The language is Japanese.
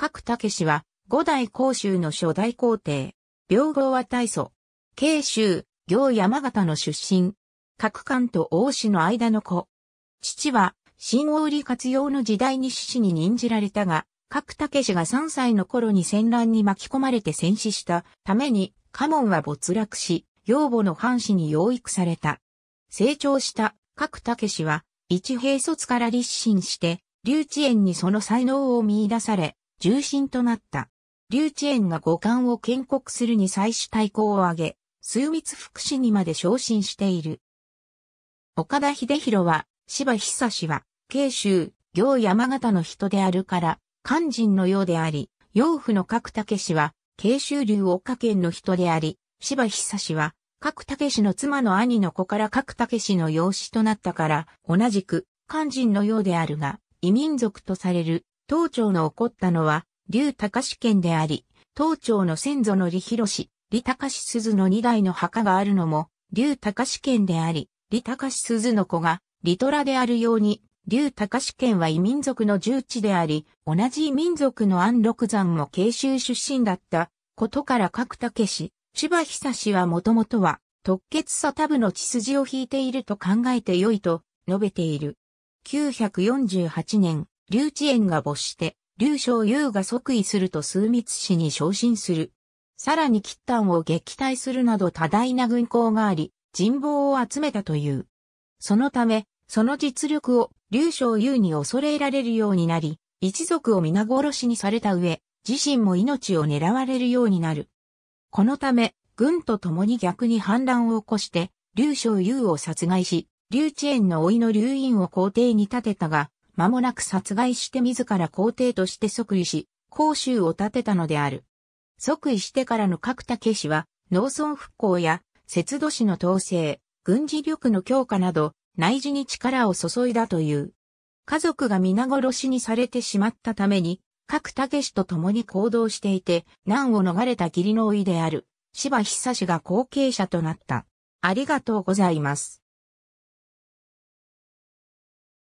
角武氏は、五代甲州の初代皇帝。病号は大祖。慶州、行山形の出身。各官と王子の間の子。父は、新王利活用の時代に死に任じられたが、角武氏が3歳の頃に戦乱に巻き込まれて戦死したために、家門は没落し、養母の藩士に養育された。成長した角武氏は、一兵卒から立身して、留置園にその才能を見出され、重心となった。劉智淵が五冠を建国するに最主対抗を挙げ、枢密副使にまで昇進している。岡田秀弘は、柴久氏は、慶州、行山形の人であるから、肝心のようであり、養父の角武氏は、慶州流岡県の人であり、柴久氏は、角武氏の妻の兄の子から角武氏の養子となったから、同じく、肝心のようであるが、異民族とされる当庁の起こったのは、竜高志県であり、当庁の先祖の李広氏、李高志鈴の二代の墓があるのも、竜高志県であり、李高志鈴の子が、リトラであるように、竜高志県は異民族の重地であり、同じ異民族の安禄山も慶州出身だったことから角武氏、芝久氏はもともとは、特決さタブの血筋を引いていると考えて良いと述べている。948年、劉智縁が没して、劉昌優が即位すると枢密使に昇進する。さらに吉丹を撃退するなど多大な軍功があり、人望を集めたという。そのため、その実力を劉昌優に恐れられるようになり、一族を皆殺しにされた上、自身も命を狙われるようになる。このため、軍と共に逆に反乱を起こして、劉昌優を殺害し、劉智縁の甥いの劉院を皇帝に立てたが、間もなく殺害して自ら皇帝として即位し、公衆を建てたのである。即位してからの角武氏は、農村復興や、節度市の統制、軍事力の強化など、内事に力を注いだという。家族が皆殺しにされてしまったために、各武氏と共に行動していて、難を逃れた義理の老いである、柴久氏が後継者となった。ありがとうございます。